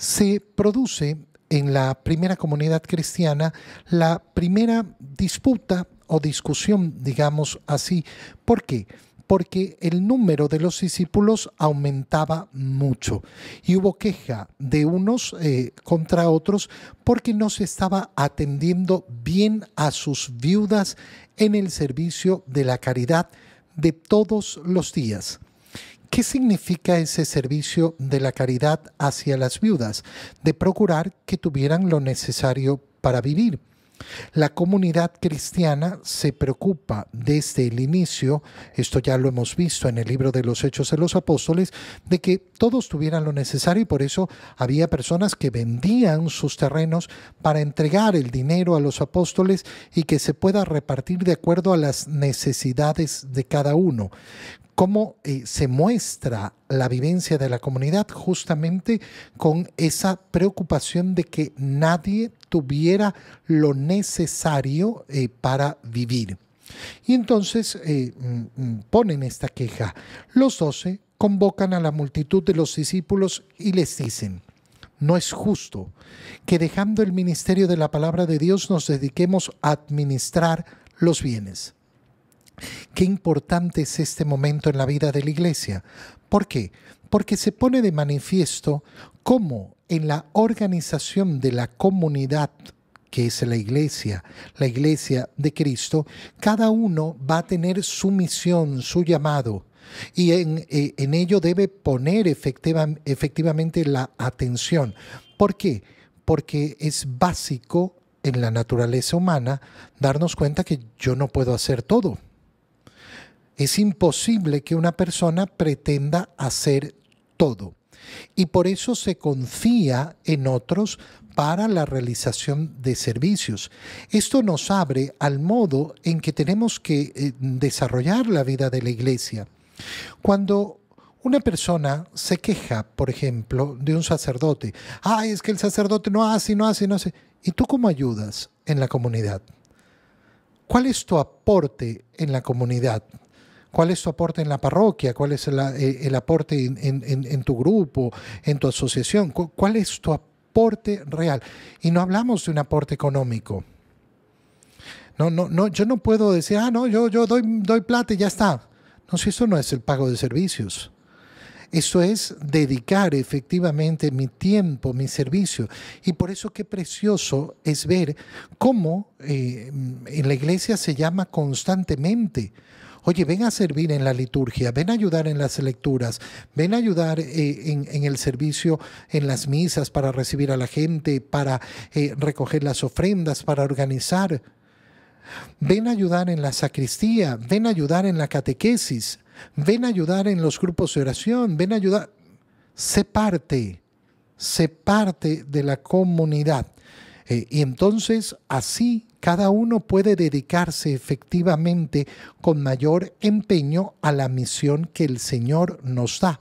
se produce en la primera comunidad cristiana la primera disputa o discusión, digamos así. ¿Por qué? Porque el número de los discípulos aumentaba mucho y hubo queja de unos eh, contra otros porque no se estaba atendiendo bien a sus viudas en el servicio de la caridad de todos los días. ¿Qué significa ese servicio de la caridad hacia las viudas? De procurar que tuvieran lo necesario para vivir. La comunidad cristiana se preocupa desde el inicio, esto ya lo hemos visto en el libro de los Hechos de los Apóstoles, de que todos tuvieran lo necesario y por eso había personas que vendían sus terrenos para entregar el dinero a los apóstoles y que se pueda repartir de acuerdo a las necesidades de cada uno cómo eh, se muestra la vivencia de la comunidad justamente con esa preocupación de que nadie tuviera lo necesario eh, para vivir. Y entonces eh, mm, mm, ponen esta queja. Los doce convocan a la multitud de los discípulos y les dicen, no es justo que dejando el ministerio de la palabra de Dios nos dediquemos a administrar los bienes. Qué importante es este momento en la vida de la iglesia. ¿Por qué? Porque se pone de manifiesto cómo en la organización de la comunidad que es la iglesia, la iglesia de Cristo, cada uno va a tener su misión, su llamado. Y en, eh, ello debe poner efectivamente la atención. ¿Por qué? Porque es básico en la naturaleza humana darnos cuenta que yo no puedo hacer todo. Es imposible que una persona pretenda hacer todo. Y por eso se confía en otros para la realización de servicios. Esto nos abre al modo en que tenemos que eh, desarrollar la vida de la iglesia. Cuando una persona se queja, por ejemplo, de un sacerdote, ¡ay! es que el sacerdote no hace, no hace, no hace, ¿y tú cómo ayudas en la comunidad? ¿Cuál es tu aporte en la comunidad? cuál es tu aporte en la parroquia, cuál es eh, el, aporte en, tu grupo, en tu asociación, cuál es tu aporte real. Y no hablamos de un aporte económico. No, no, no, yo no puedo decir, ah, no, yo, yo doy, doy plata y ya está. No, si eso no es el pago de servicios. Eso es dedicar efectivamente mi tiempo, mi servicio. Y por eso qué precioso es ver cómo eh, en la iglesia se llama constantemente oye, ven a servir en la liturgia, ven a ayudar en las lecturas, ven a ayudar eh, en, el servicio, en las misas, para recibir a la gente, para eh, recoger las ofrendas, para organizar. Ven a ayudar en la sacristía, ven a ayudar en la catequesis, ven a ayudar en los grupos de oración, ven a ayudar. Se parte, se parte de la comunidad. Eh, y entonces así cada uno puede dedicarse efectivamente con mayor empeño a la misión que el Señor nos da.